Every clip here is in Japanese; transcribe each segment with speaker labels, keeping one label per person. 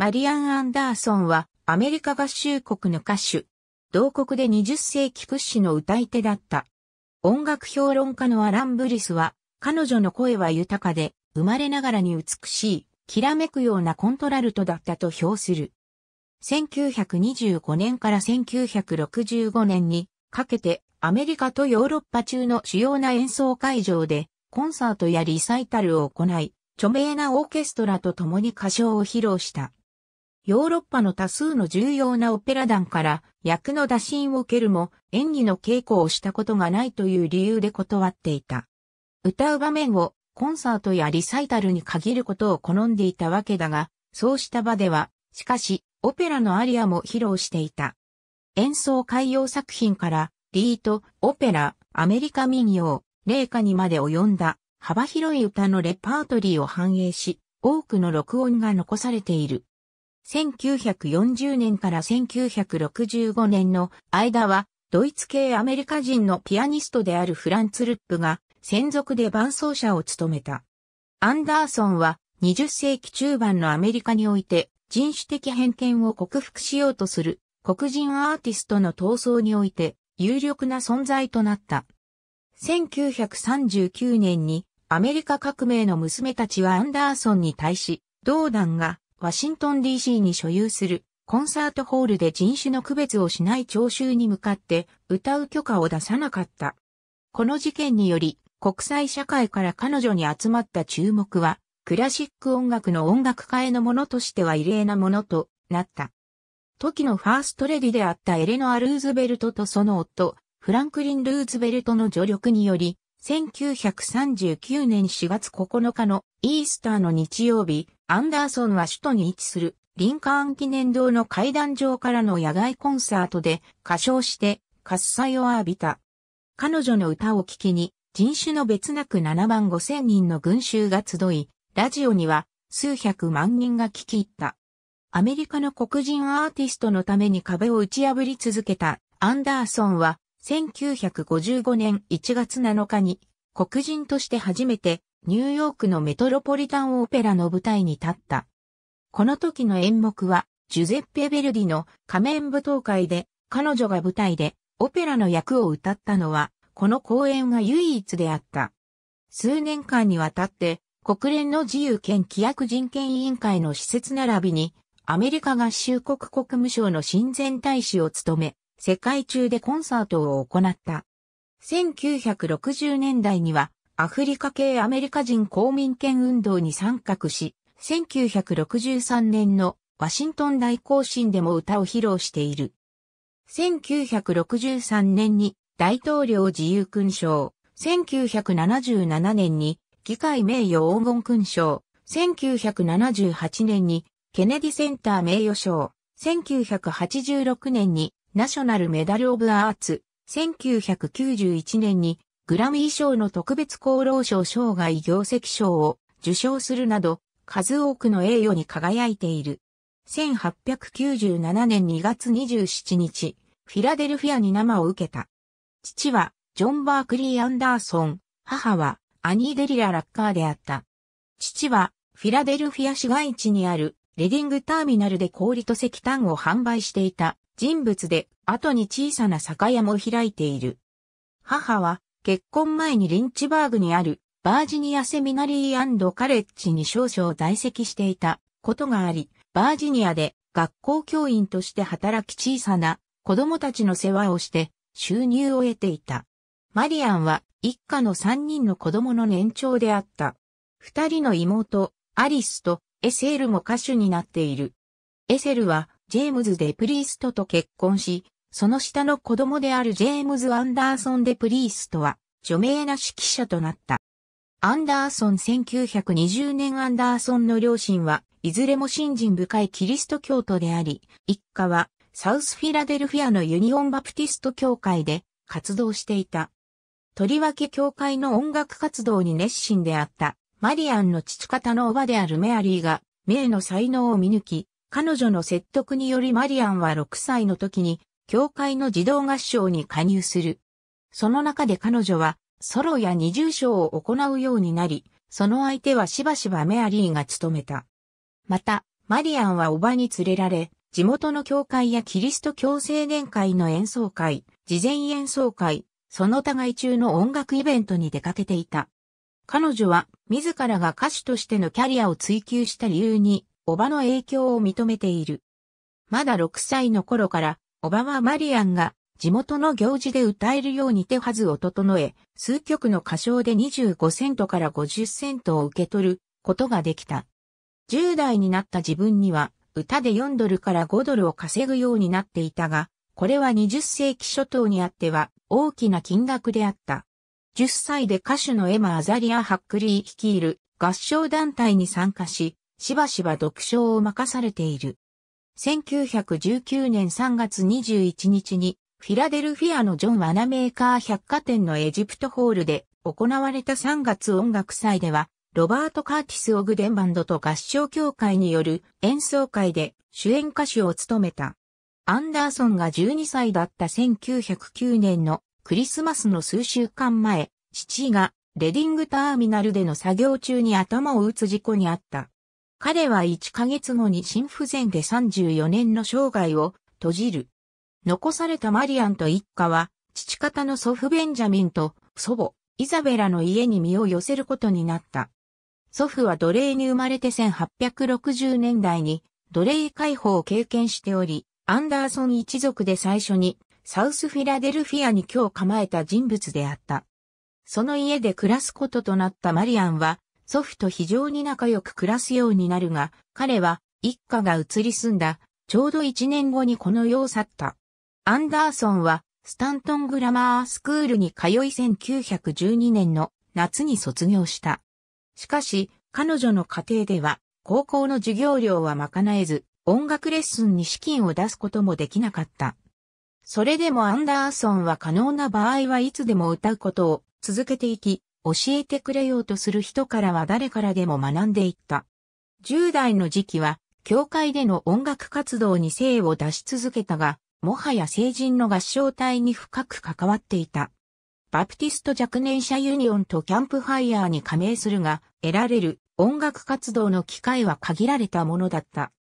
Speaker 1: マリアン・アンダーソンはアメリカ合衆国の歌手。同国で20世紀屈指の歌い手だった。音楽評論家のアラン・ブリスは、彼女の声は豊かで、生まれながらに美しい、きらめくようなコントラルトだったと評する。1925年から1965年にかけてアメリカとヨーロッパ中の主要な演奏会場でコンサートやリサイタルを行い、著名なオーケストラと共に歌唱を披露した。ヨーロッパの多数の重要なオペラ団から役の打診を受けるも演技の稽古をしたことがないという理由で断っていた。歌う場面をコンサートやリサイタルに限ることを好んでいたわけだが、そうした場では、しかし、オペラのアリアも披露していた。演奏海洋作品から、リート、オペラ、アメリカ民謡、霊歌にまで及んだ幅広い歌のレパートリーを反映し、多くの録音が残されている。1940年から1965年の間は、ドイツ系アメリカ人のピアニストであるフランツ・ルップが専属で伴奏者を務めた。アンダーソンは20世紀中盤のアメリカにおいて人種的偏見を克服しようとする黒人アーティストの闘争において有力な存在となった。1939年にアメリカ革命の娘たちはアンダーソンに対し、同団がワシントン DC に所有するコンサートホールで人種の区別をしない聴衆に向かって歌う許可を出さなかった。この事件により国際社会から彼女に集まった注目はクラシック音楽の音楽家へのものとしては異例なものとなった。時のファーストレディであったエレノア・ルーズベルトとその夫、フランクリン・ルーズベルトの助力により、1939年4月9日のイースターの日曜日、アンダーソンは首都に位置するリンカーン記念堂の階段上からの野外コンサートで歌唱して喝采を浴びた。彼女の歌を聴きに人種の別なく7万5千人の群衆が集い、ラジオには数百万人が聴き入った。アメリカの黒人アーティストのために壁を打ち破り続けたアンダーソンは1955年1月7日に黒人として初めてニューヨークのメトロポリタンオペラの舞台に立った。この時の演目は、ジュゼッペ・ベルディの仮面舞踏会で、彼女が舞台でオペラの役を歌ったのは、この公演が唯一であった。数年間にわたって、国連の自由権規約人権委員会の施設並びに、アメリカ合衆国国務省の親善大使を務め、世界中でコンサートを行った。1960年代には、アフリカ系アメリカ人公民権運動に参画し、1963年のワシントン大行進でも歌を披露している。1963年に大統領自由勲章、1977年に議会名誉黄金勲章、1978年にケネディセンター名誉賞、1986年にナショナルメダルオブアーツ、1991年にグラミー賞の特別功労賞生涯業績賞を受賞するなど、数多くの栄誉に輝いている。1897年2月27日、フィラデルフィアに生を受けた。父は、ジョン・バークリー・アンダーソン、母は、アニー・デリラ・ラッカーであった。父は、フィラデルフィア市街地にある、レディングターミナルで氷と石炭を販売していた人物で、後に小さな酒屋も開いている。母は、結婚前にリンチバーグにあるバージニアセミナリーカレッジに少々在籍していたことがあり、バージニアで学校教員として働き小さな子供たちの世話をして収入を得ていた。マリアンは一家の三人の子供の年長であった。二人の妹、アリスとエセルも歌手になっている。エセルはジェームズ・デプリーストと結婚し、その下の子供であるジェームズ・アンダーソン・デ・プリーストは、著名な指揮者となった。アンダーソン1920年アンダーソンの両親はいずれも信心深いキリスト教徒であり、一家はサウスフィラデルフィアのユニオンバプティスト教会で活動していた。とりわけ教会の音楽活動に熱心であったマリアンの父方のおばであるメアリーが、名の才能を見抜き、彼女の説得によりマリアンは6歳の時に教会の児童合唱に加入する。その中で彼女は、ソロや二重唱を行うようになり、その相手はしばしばメアリーが務めた。また、マリアンはおばに連れられ、地元の教会やキリスト教青年会の演奏会、事前演奏会、その互い中の音楽イベントに出かけていた。彼女は自らが歌手としてのキャリアを追求した理由に、おばの影響を認めている。まだ6歳の頃からオバマ・マリアンが地元の行事で歌えるように手はずを整え、数曲の歌唱で25セントから50セントを受け取ることができた。10代になった自分には歌で4ドルから5ドルを稼ぐようになっていたが、これは20世紀初頭にあっては大きな金額であった。10歳で歌手のエマ・アザリア・ハックリー率いる合唱団体に参加し、しばしば読唱を任されている。1919年3月21日に、フィラデルフィアのジョン・ワナメーカー百貨店のエジプトホールで行われた3月音楽祭では、ロバート・カーティス・オグデンバンドと合唱協会による演奏会で主演歌手を務めた。アンダーソンが12歳だった1909年のクリスマスの数週間前、父がレディングターミナルでの作業中に頭を打つ事故にあった。彼は1ヶ月後に心不全で34年の生涯を閉じる。残されたマリアンと一家は、父方の祖父ベンジャミンと祖母、イザベラの家に身を寄せることになった。祖父は奴隷に生まれて1860年代に奴隷解放を経験しており、アンダーソン一族で最初にサウスフィラデルフィアに居を構えた人物であった。その家で暮らすこととなったマリアンは祖父と非常に仲良く暮らすようになるが、彼は一家が移り住んだ、ちょうど一年後にこの世を去った。アンダーソンは、スタントングラマースクールに通い1912年の夏に卒業した。しかし、彼女の家庭では、高校の授業料は賄えず、音楽レッスンに資金を出すこともできなかった。それでもアンダーソンは可能な場合はいつでも歌うことを続けていき、教えてくれようとする人からは誰からでも学んでいった。10代の時期は、教会での音楽活動に精を出し続けたが、もはや成人の合唱隊に深く関わっていた。バプティスト若年者ユニオンとキャンプファイヤーに加盟するが、得られる音楽活動の機会は限られたものだった。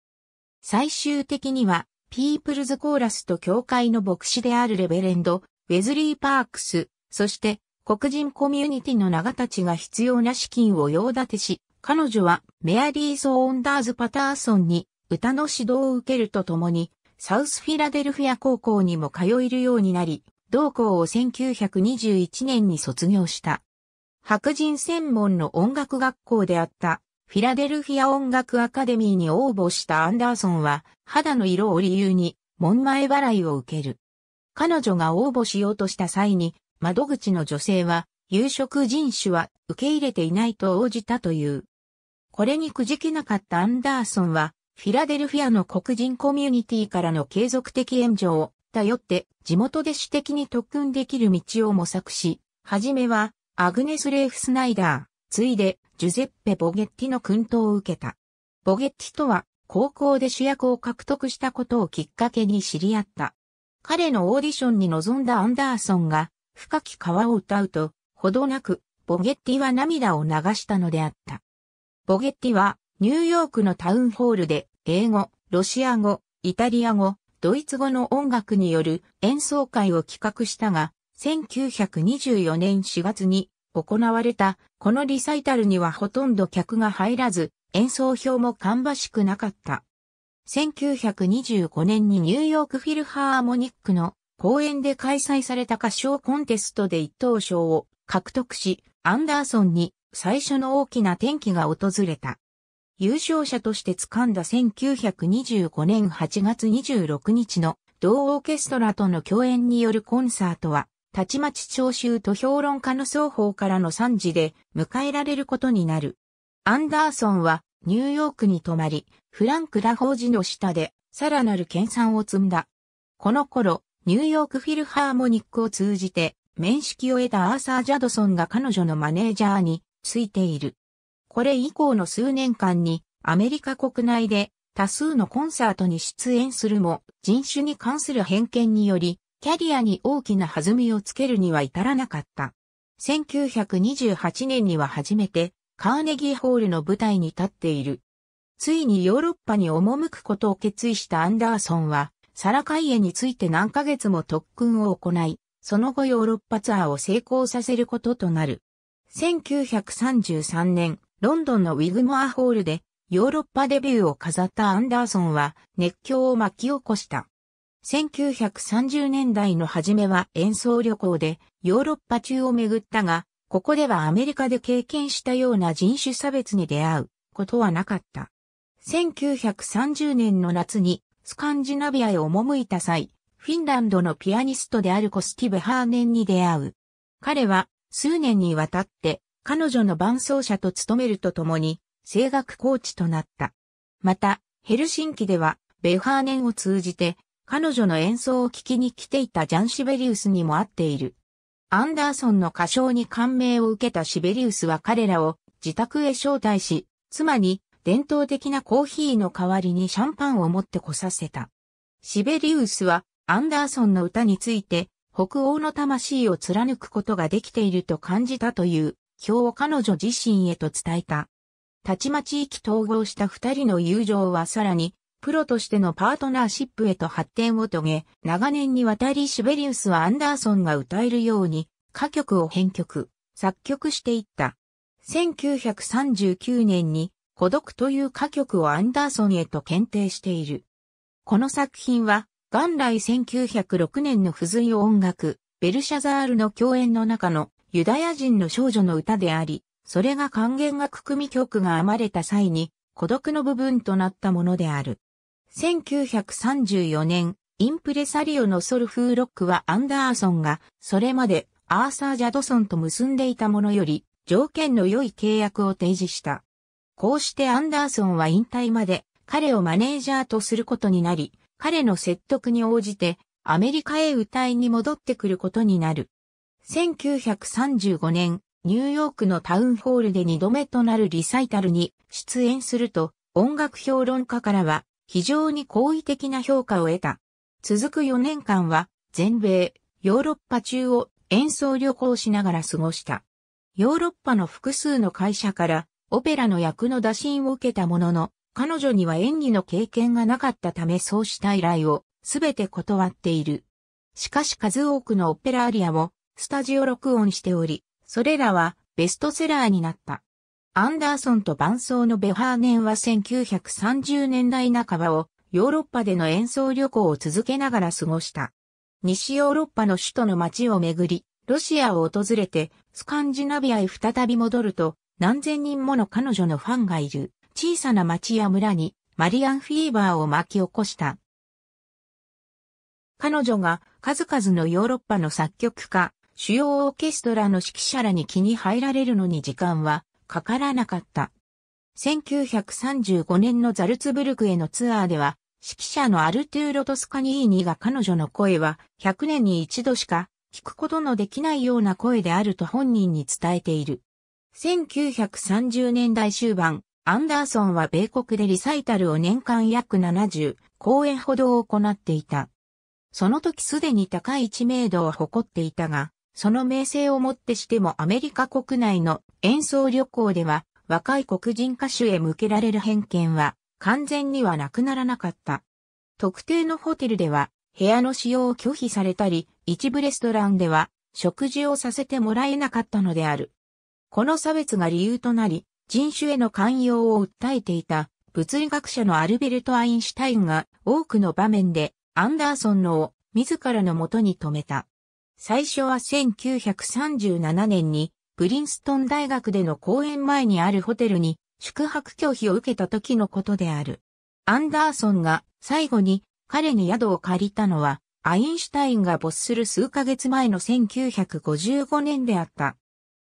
Speaker 1: 最終的には、ピープルズコーラスと教会の牧師であるレベレンド、ウェズリー・パークス、そして黒人コミュニティの長たちが必要な資金を用立てし、彼女はメアリー・ソーンダーズ・パターソンに歌の指導を受けるとともに、サウスフィラデルフィア高校にも通えるようになり、同校を1921年に卒業した。白人専門の音楽学校であったフィラデルフィア音楽アカデミーに応募したアンダーソンは肌の色を理由に門前払いを受ける。彼女が応募しようとした際に窓口の女性は、有色人種は受け入れていないと応じたという。これにくじけなかったアンダーソンは、フィラデルフィアの黒人コミュニティからの継続的援助を頼って地元で私的に特訓できる道を模索し、はじめはアグネス・レーフ・スナイダー、ついでジュゼッペ・ボゲッティの訓導を受けた。ボゲッティとは高校で主役を獲得したことをきっかけに知り合った。彼のオーディションに臨んだアンダーソンが深き川を歌うと、ほどなく、ボゲッティは涙を流したのであった。ボゲッティは、ニューヨークのタウンホールで、英語、ロシア語、イタリア語、ドイツ語の音楽による演奏会を企画したが、1924年4月に行われたこのリサイタルにはほとんど客が入らず、演奏表も芳しくなかった。1925年にニューヨークフィルハーモニックの公演で開催された歌唱コンテストで一等賞を獲得し、アンダーソンに最初の大きな転機が訪れた。優勝者として掴んだ1925年8月26日の同オーケストラとの共演によるコンサートは、たちまち聴衆と評論家の双方からの賛辞で迎えられることになる。アンダーソンはニューヨークに泊まり、フランク・ラホージの下でさらなる研鑽を積んだ。この頃、ニューヨークフィルハーモニックを通じて、面識を得たアーサー・ジャドソンが彼女のマネージャーについている。これ以降の数年間に、アメリカ国内で多数のコンサートに出演するも、人種に関する偏見により、キャリアに大きな弾みをつけるには至らなかった。1928年には初めて、カーネギーホールの舞台に立っている。ついにヨーロッパに赴くことを決意したアンダーソンは、サラカイエについて何ヶ月も特訓を行い、その後ヨーロッパツアーを成功させることとなる。1933年、ロンドンのウィグモアホールでヨーロッパデビューを飾ったアンダーソンは熱狂を巻き起こした。1930年代の初めは演奏旅行でヨーロッパ中を巡ったが、ここではアメリカで経験したような人種差別に出会うことはなかった。1930年の夏にスカンジナビアへ赴いた際、フィンランドのピアニストであるコスティブ・ハーネンに出会う。彼は数年にわたって彼女の伴奏者と務めるとともに声楽コーチとなった。また、ヘルシンキではベハーネンを通じて彼女の演奏を聴きに来ていたジャン・シベリウスにも会っている。アンダーソンの歌唱に感銘を受けたシベリウスは彼らを自宅へ招待し、妻に伝統的なコーヒーの代わりにシャンパンを持ってこさせた。シベリウスはアンダーソンの歌について北欧の魂を貫くことができていると感じたという表を彼女自身へと伝えた。たちまち意気統合した二人の友情はさらにプロとしてのパートナーシップへと発展を遂げ、長年にわたりシベリウスはアンダーソンが歌えるように歌曲を編曲、作曲していった。1939年に孤独という歌曲をアンダーソンへと検定している。この作品は、元来1906年の付随音楽、ベルシャザールの共演の中のユダヤ人の少女の歌であり、それが還元楽組曲が編まれた際に、孤独の部分となったものである。1934年、インプレサリオのソルフーロックはアンダーソンが、それまでアーサー・ジャドソンと結んでいたものより、条件の良い契約を提示した。こうしてアンダーソンは引退まで彼をマネージャーとすることになり、彼の説得に応じてアメリカへ歌いに戻ってくることになる。1935年、ニューヨークのタウンホールで2度目となるリサイタルに出演すると、音楽評論家からは非常に好意的な評価を得た。続く4年間は全米、ヨーロッパ中を演奏旅行しながら過ごした。ヨーロッパの複数の会社からオペラの役の打診を受けたものの、彼女には演技の経験がなかったためそうした依頼をすべて断っている。しかし数多くのオペラアリアをスタジオ録音しており、それらはベストセラーになった。アンダーソンと伴奏のベハーネンは1930年代半ばをヨーロッパでの演奏旅行を続けながら過ごした。西ヨーロッパの首都の街を巡り、ロシアを訪れてスカンジナビアへ再び戻ると、何千人もの彼女のファンがいる小さな町や村にマリアンフィーバーを巻き起こした。彼女が数々のヨーロッパの作曲家、主要オーケストラの指揮者らに気に入られるのに時間はかからなかった。1935年のザルツブルクへのツアーでは、指揮者のアルトゥーロ・トスカニーニが彼女の声は100年に一度しか聞くことのできないような声であると本人に伝えている。1930年代終盤、アンダーソンは米国でリサイタルを年間約70公演ほどを行っていた。その時すでに高い知名度を誇っていたが、その名声をもってしてもアメリカ国内の演奏旅行では若い黒人歌手へ向けられる偏見は完全にはなくならなかった。特定のホテルでは部屋の使用を拒否されたり、一部レストランでは食事をさせてもらえなかったのである。この差別が理由となり、人種への寛容を訴えていた物理学者のアルベルト・アインシュタインが多くの場面でアンダーソンのを自らのもとに止めた。最初は1937年にプリンストン大学での講演前にあるホテルに宿泊拒否を受けた時のことである。アンダーソンが最後に彼に宿を借りたのはアインシュタインが没する数ヶ月前の1955年であった。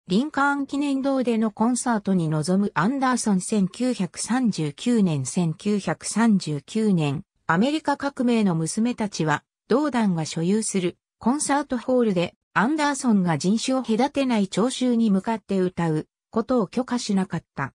Speaker 1: リンカーン記念堂でのコンサートに臨むアンダーソン1939年1939年、アメリカ革命の娘たちは、同団が所有するコンサートホールで、アンダーソンが人種を隔てない聴衆に向かって歌うことを許可しなかった。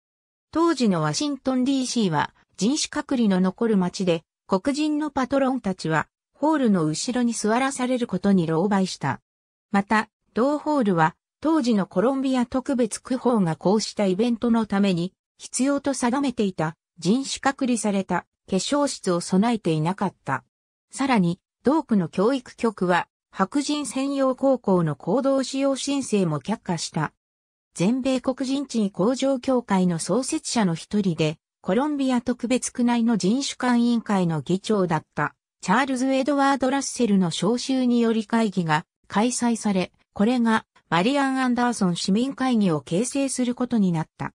Speaker 1: 当時のワシントン DC は人種隔離の残る街で、黒人のパトロンたちは、ホールの後ろに座らされることに狼狽した。また、同ホールは、当時のコロンビア特別区法がこうしたイベントのために必要と定めていた人種隔離された化粧室を備えていなかった。さらに、同区の教育局は白人専用高校の行動使用申請も却下した。全米黒人地位向上協会の創設者の一人で、コロンビア特別区内の人種間委員会の議長だった、チャールズ・エドワード・ラッセルの招集により会議が開催され、これがマリアン・アンダーソン市民会議を形成することになった。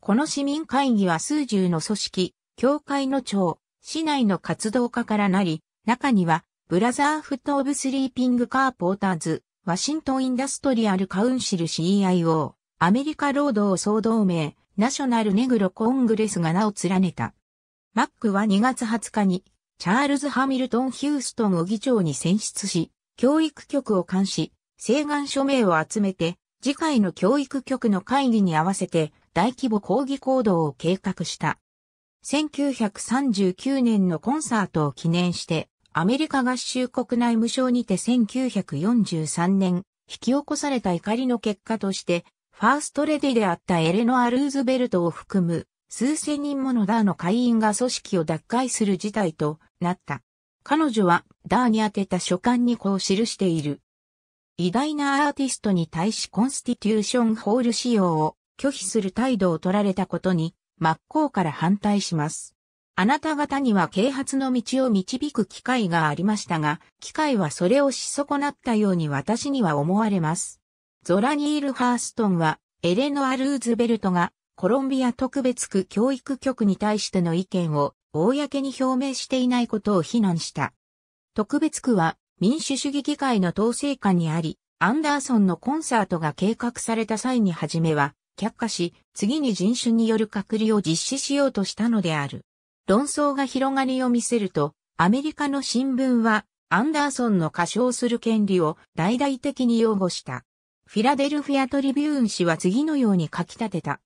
Speaker 1: この市民会議は数十の組織、教会の長、市内の活動家からなり、中には、ブラザーフット・オブ・スリーピング・カーポーターズ、ワシントン・インダストリアル・カウンシル CIO、アメリカ労働総同盟、ナショナル・ネグロ・コングレスが名を連ねた。マックは2月20日に、チャールズ・ハミルトン・ヒューストンを議長に選出し、教育局を監視、請願署名を集めて、次回の教育局の会議に合わせて大規模抗議行動を計画した。1939年のコンサートを記念して、アメリカ合衆国内無償にて1943年、引き起こされた怒りの結果として、ファーストレディであったエレノア・ルーズベルトを含む数千人ものダーの会員が組織を脱会する事態となった。彼女はダーに宛てた書簡にこう記している。偉大なアーティストに対しコンスティテューションホール使用を拒否する態度を取られたことに真っ向から反対します。あなた方には啓発の道を導く機会がありましたが、機会はそれをし損なったように私には思われます。ゾラニール・ハーストンは、エレノア・ルーズベルトがコロンビア特別区教育局に対しての意見を公に表明していないことを非難した。特別区は民主主義議会の統制下にあり、アンダーソンのコンサートが計画された際に初めは、却下し、次に人種による隔離を実施しようとしたのである。論争が広がりを見せると、アメリカの新聞は、アンダーソンの歌唱する権利を大々的に擁護した。フィラデルフィアトリビューン氏は次のように書き立てた。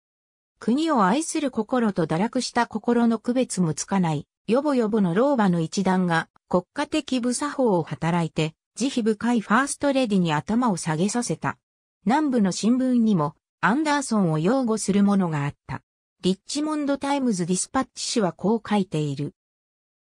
Speaker 1: 国を愛する心と堕落した心の区別もつかない、よぼよぼの老婆の一団が、国家的武作法を働いて、慈悲深いファーストレディに頭を下げさせた。南部の新聞にも、アンダーソンを擁護するものがあった。リッチモンド・タイムズ・ディスパッチ氏はこう書いている。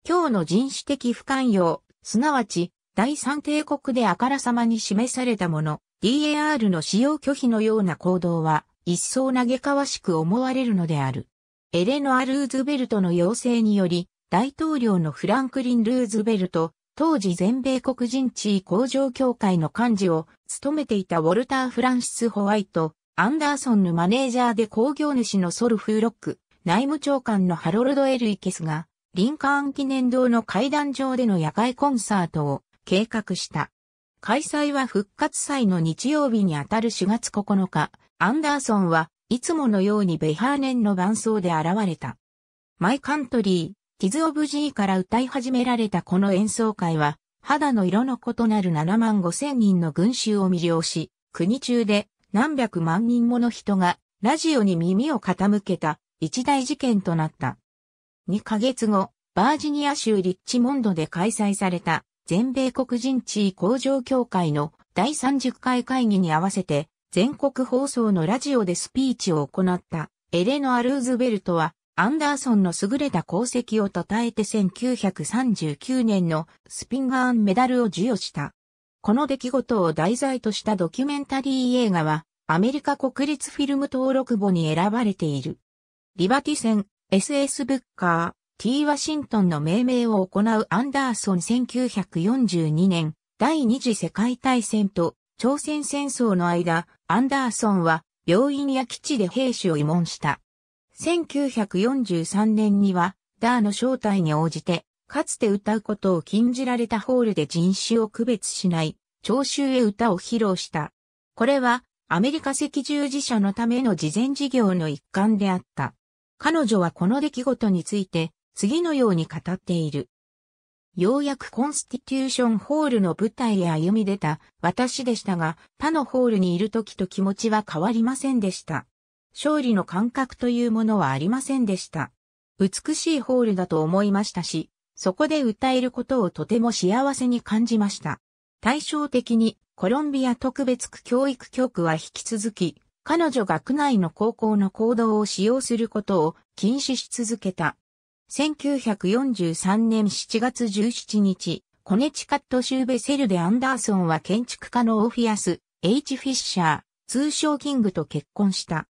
Speaker 1: 今日の人種的不寛容、すなわち、第三帝国であからさまに示されたもの、DAR の使用拒否のような行動は、一層嘆かわしく思われるのである。エレノア・ルーズベルトの要請により、大統領のフランクリン・ルーズベルト、当時全米黒人地位向上協会の幹事を務めていたウォルター・フランシス・ホワイト、アンダーソンのマネージャーで工業主のソルフーロック、内務長官のハロルド・エル・イケスが、リンカーン記念堂の階段上での野外コンサートを計画した。開催は復活祭の日曜日にあたる4月9日、アンダーソンはいつものようにベハーネンの伴奏で現れた。マイカントリー、ティズ・オブ・ジーから歌い始められたこの演奏会は、肌の色の異なる7万5千人の群衆を魅了し、国中で何百万人もの人がラジオに耳を傾けた一大事件となった。2ヶ月後、バージニア州リッチモンドで開催された全米黒人地位向上協会の第30回会議に合わせて全国放送のラジオでスピーチを行ったエレノア・ルーズベルトはアンダーソンの優れた功績を称えて1939年のスピンガーンメダルを授与した。この出来事を題材としたドキュメンタリー映画は、アメリカ国立フィルム登録簿に選ばれている。リバティ戦、SS ブッカー、T ワシントンの命名を行うアンダーソン1942年、第二次世界大戦と朝鮮戦争の間、アンダーソンは病院や基地で兵士を慰問した。1943年には、ダーの正体に応じて、かつて歌うことを禁じられたホールで人種を区別しない、聴衆へ歌を披露した。これは、アメリカ赤十字社のための慈善事業の一環であった。彼女はこの出来事について、次のように語っている。ようやくコンスティテューションホールの舞台へ歩み出た私でしたが、他のホールにいる時と気持ちは変わりませんでした。勝利の感覚というものはありませんでした。美しいホールだと思いましたし、そこで歌えることをとても幸せに感じました。対照的にコロンビア特別区教育局は引き続き、彼女が区内の高校の行動を使用することを禁止し続けた。1943年7月17日、コネチカット州ベセルでアンダーソンは建築家のオフィアス、H. フィッシャー、通称キングと結婚した。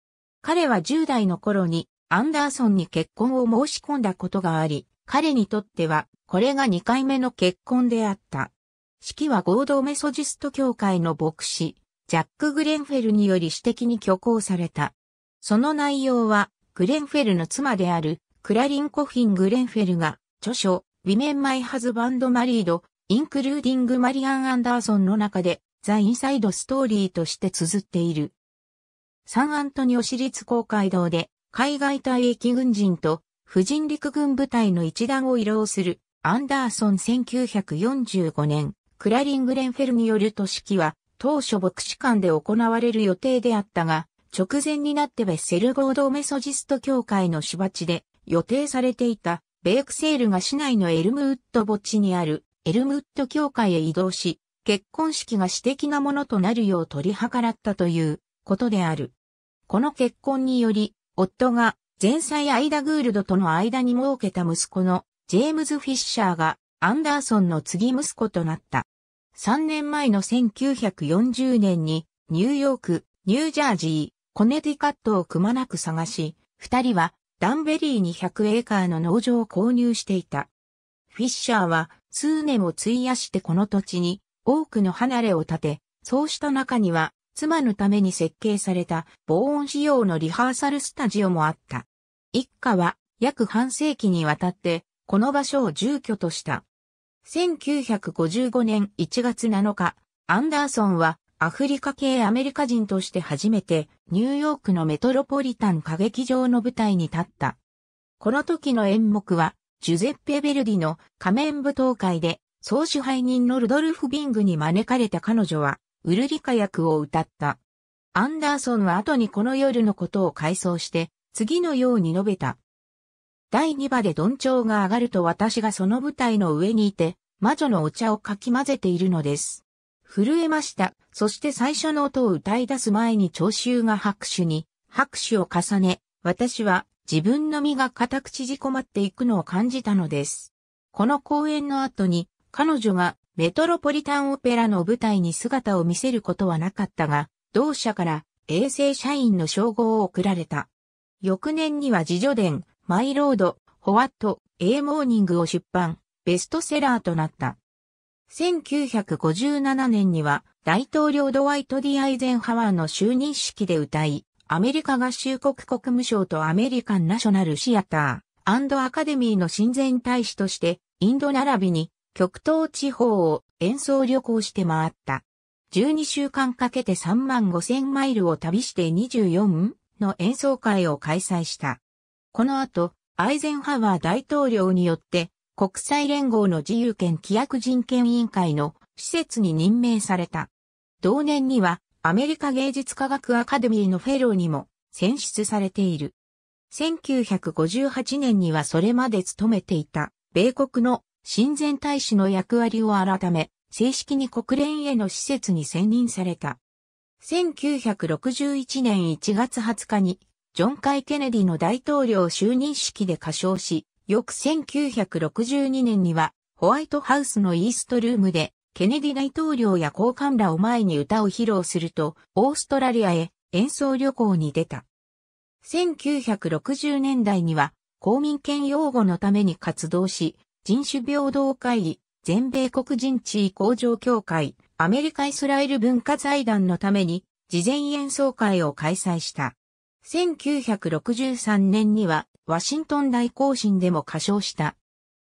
Speaker 1: 彼は10代の頃にアンダーソンに結婚を申し込んだことがあり、彼にとってはこれが2回目の結婚であった。式は合同メソジスト教会の牧師、ジャック・グレンフェルにより私的に挙行された。その内容は、グレンフェルの妻である、クラリン・コフィン・グレンフェルが、著書、ウィメン・マイ・ハズバンド・マリード、インクルーディング・マリアン・アンダーソンの中で、ザ・インサイド・ストーリーとして綴っている。サンアントニオ市立公会堂で、海外退役軍人と、婦人陸軍部隊の一団を慰労する、アンダーソン1945年、クラリングレンフェルによる都市記は、当初牧師館で行われる予定であったが、直前になってベッセル合同メソジスト協会の芝地で予定されていたベークセールが市内のエルムウッド墓地にあるエルムウッド協会へ移動し、結婚式が私的なものとなるよう取り計らったということである。この結婚により、夫が前妻アイダ・グールドとの間に設けた息子のジェームズ・フィッシャーがアンダーソンの次息子となった。3年前の1940年にニューヨーク、ニュージャージー、コネティカットをくまなく探し、二人はダンベリーに100エーカーの農場を購入していた。フィッシャーは数年を費やしてこの土地に多くの離れを建て、そうした中には妻のために設計された防音仕様のリハーサルスタジオもあった。一家は約半世紀にわたってこの場所を住居とした。1955年1月7日、アンダーソンはアフリカ系アメリカ人として初めてニューヨークのメトロポリタン歌劇場の舞台に立った。この時の演目はジュゼッペ・ベルディの仮面舞踏会で総支配人のルドルフ・ビングに招かれた彼女はウルリカ役を歌った。アンダーソンは後にこの夜のことを回想して、次のように述べた。第2話で鈍調が上がると私がその舞台の上にいて、魔女のお茶をかき混ぜているのです。震えました。そして最初の音を歌い出す前に聴衆が拍手に、拍手を重ね、私は自分の身が固く縮こまっていくのを感じたのです。この公演の後に、彼女がメトロポリタンオペラの舞台に姿を見せることはなかったが、同社から衛星社員の称号を贈られた。翌年には自助伝、マイロード、ホワット、エーモーニングを出版、ベストセラーとなった。1957年には大統領ドワイト・ディ・アイゼンハワーの就任式で歌い、アメリカ合衆国国務省とアメリカンナショナルシアターアカデミーの親善大使として、インド並びに極東地方を演奏旅行して回った。12週間かけて3万5千マイルを旅して24の演奏会を開催した。この後、アイゼンハワー大統領によって国際連合の自由権規約人権委員会の施設に任命された。同年にはアメリカ芸術科学アカデミーのフェローにも選出されている。1958年にはそれまで務めていた米国の親善大使の役割を改め、正式に国連への施設に選任された。1961年1月20日に、ジョン・カイ・ケネディの大統領就任式で歌唱し、翌1962年には、ホワイトハウスのイーストルームで、ケネディ大統領や高官らを前に歌を披露すると、オーストラリアへ演奏旅行に出た。1960年代には、公民権擁護のために活動し、人種平等会議、全米黒人地位向上協会、アメリカイスラエル文化財団のために、事前演奏会を開催した。1963年には、ワシントン大行進でも歌唱した。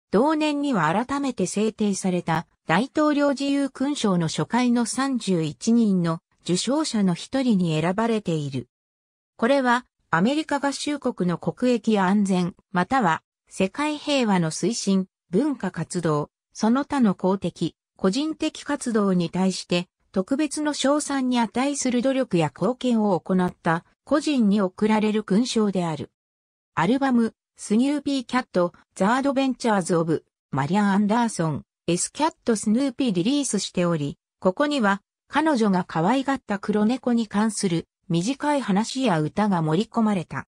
Speaker 1: 同年には改めて制定された大統領自由勲章の初回の31人の受賞者の一人に選ばれている。これはアメリカ合衆国の国益や安全、または世界平和の推進、文化活動、その他の公的、個人的活動に対して特別の賞賛に値する努力や貢献を行った個人に贈られる勲章である。アルバム、スニューピーキャット、ザ・アドベンチャーズ・オブ、マリアン・アンダーソン、エス・キャット・スヌーピーリリースしており、ここには彼女が可愛がった黒猫に関する短い話や歌が盛り込まれた。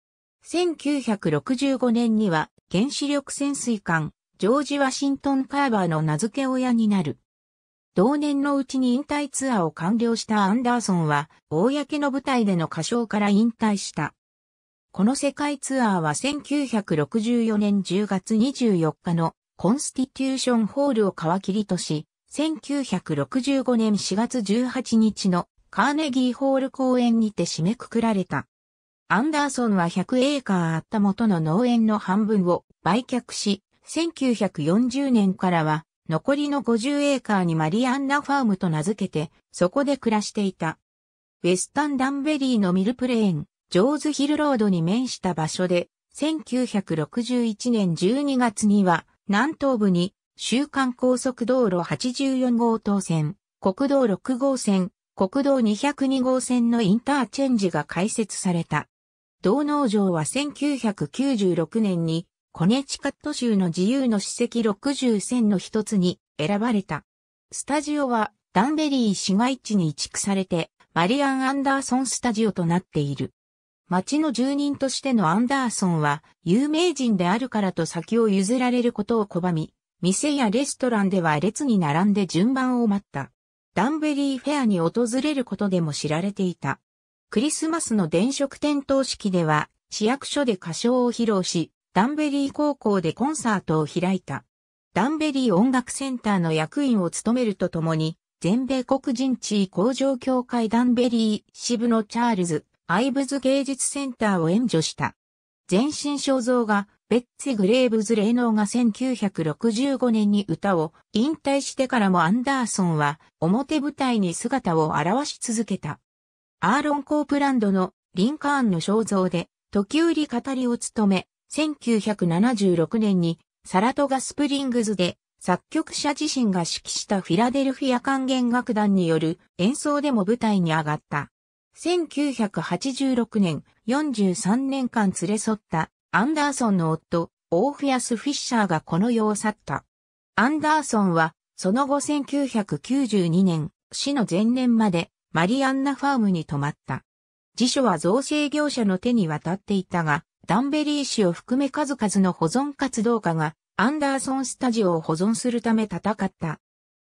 Speaker 1: 1965年には原子力潜水艦ジョージ・ワシントン・カーバーの名付け親になる。同年のうちに引退ツアーを完了したアンダーソンは、公の舞台での歌唱から引退した。この世界ツアーは1964年10月24日のコンスティテューションホールを皮切りとし、1965年4月18日のカーネギーホール公演にて締めくくられた。アンダーソンは100エーカーあった元の農園の半分を売却し、1940年からは、残りの50エーカーにマリアンナファームと名付けて、そこで暮らしていた。ウェスタンダンベリーのミルプレーン、ジョーズヒルロードに面した場所で、1961年12月には、南東部に、週刊高速道路84号等線、国道6号線、国道202号線のインターチェンジが開設された。道農場は1996年にコネチカット州の自由の史跡60選の一つに選ばれた。スタジオはダンベリー市街地に移築されて、マリアン・アンダーソンスタジオとなっている。町の住人としてのアンダーソンは、有名人であるからと先を譲られることを拒み、店やレストランでは列に並んで順番を待った。ダンベリーフェアに訪れることでも知られていた。クリスマスの電飾点灯式では、市役所で歌唱を披露し、ダンベリー高校でコンサートを開いた。ダンベリー音楽センターの役員を務めるとともに、全米黒人地位向上協会ダンベリー支部のチャールズ・アイブズ芸術センターを援助した。全身肖像画、ベッツグレーブズ・レイノーが1965年に歌を引退してからもアンダーソンは表舞台に姿を現し続けた。アーロン・コープランドのリンカーンの肖像で時折語りを務め、1976年にサラトガスプリングズで作曲者自身が指揮したフィラデルフィア管弦楽団による演奏でも舞台に上がった。1986年、43年間連れ添ったアンダーソンの夫、オーフィアス・フィッシャーがこの世を去った。アンダーソンは、その後1992年、死の前年までマリアンナファームに泊まった。辞書は造成業者の手に渡っていたが、ダンベリー氏を含め数々の保存活動家がアンダーソンスタジオを保存するため戦った。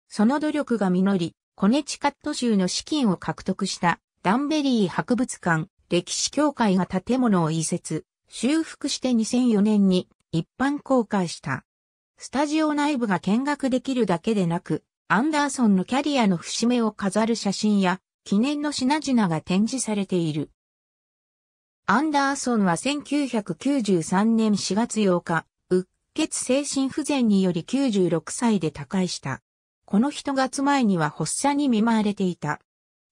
Speaker 1: その努力が実り、コネチカット州の資金を獲得したダンベリー博物館歴史協会が建物を移設、修復して2004年に一般公開した。スタジオ内部が見学できるだけでなく、アンダーソンのキャリアの節目を飾る写真や記念の品々が展示されている。アンダーソンは1993年4月8日、うっ血精神不全により96歳で他界した。この一月前には発作に見舞われていた。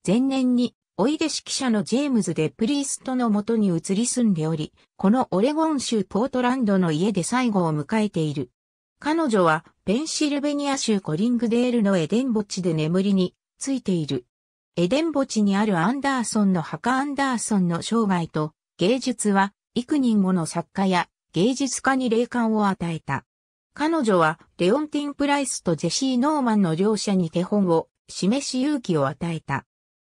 Speaker 1: 前年に、おいで指揮者のジェームズ・デプリーストの元に移り住んでおり、このオレゴン州ポートランドの家で最後を迎えている。彼女はペンシルベニア州コリングデールのエデン墓地で眠りについている。エデン墓地にあるアンダーソンの墓アンダーソンの生涯と芸術は幾人もの作家や芸術家に霊感を与えた。彼女はレオンティン・プライスとジェシー・ノーマンの両者に手本を示し勇気を与えた。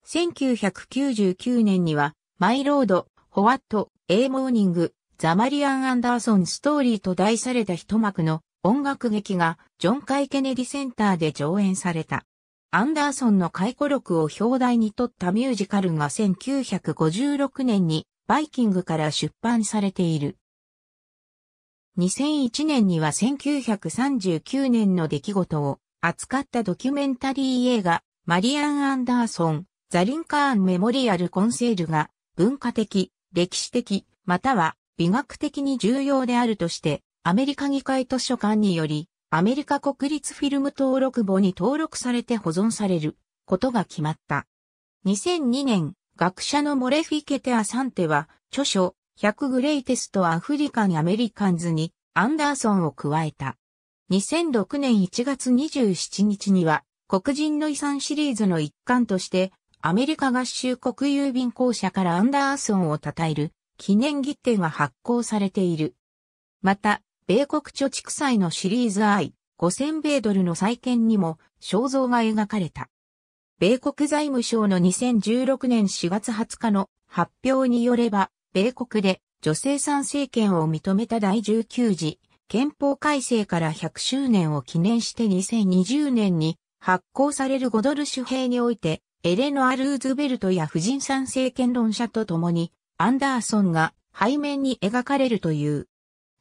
Speaker 1: 1999年にはマイロード、ホワット、エイ・モーニング、ザマリアン・アンダーソン・ストーリーと題された一幕の音楽劇がジョン・カイ・ケネディセンターで上演された。アンダーソンの回顧録を表題に取ったミュージカルが1956年にバイキングから出版されている。2001年には1939年の出来事を扱ったドキュメンタリー映画、マリアン・アンダーソン、ザリンカーン・メモリアル・コンセールが文化的、歴史的、または美学的に重要であるとして、アメリカ議会図書館により、アメリカ国立フィルム登録簿に登録されて保存されることが決まった。2002年、学者のモレフィケテ・アサンテは、著書、100グレイテスト・アフリカン・アメリカンズに、アンダーソンを加えた。2006年1月27日には、黒人の遺産シリーズの一環として、アメリカ合衆国郵便公社からアンダーソンを称える記念切手が発行されている。また、米国貯蓄債のシリーズ I、5000米ドルの再建にも肖像が描かれた。米国財務省の2016年4月20日の発表によれば、米国で女性参政権を認めた第19次憲法改正から100周年を記念して2020年に発行される5ドル紙幣において、エレノア・ルーズベルトや婦人参政権論者と共に、アンダーソンが背面に描かれるという。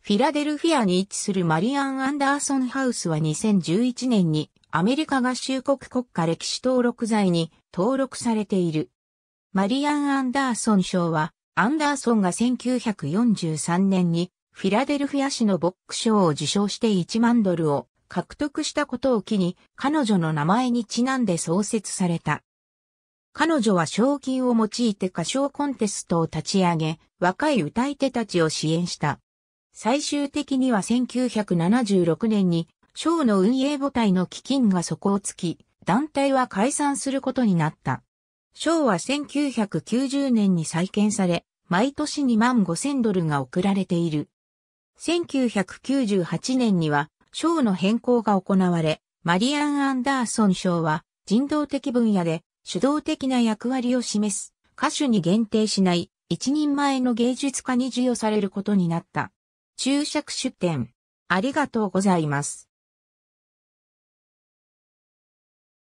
Speaker 1: フィラデルフィアに位置するマリアン・アンダーソンハウスは2011年にアメリカ合衆国国家歴史登録財に登録されている。マリアン・アンダーソン賞は、アンダーソンが1943年にフィラデルフィア市のボック賞を受賞して1万ドルを獲得したことを機に彼女の名前にちなんで創設された。彼女は賞金を用いて歌唱コンテストを立ち上げ、若い歌い手たちを支援した。最終的には1976年に賞の運営母体の基金が底をつき、団体は解散することになった。賞は1990年に再建され、毎年2万5000ドルが送られている。1998年には賞の変更が行われ、マリアン・アンダーソン賞は人道的分野で主導的な役割を示す歌手に限定しない一人前の芸術家に授与されることになった。注釈出典。ありがとうございます。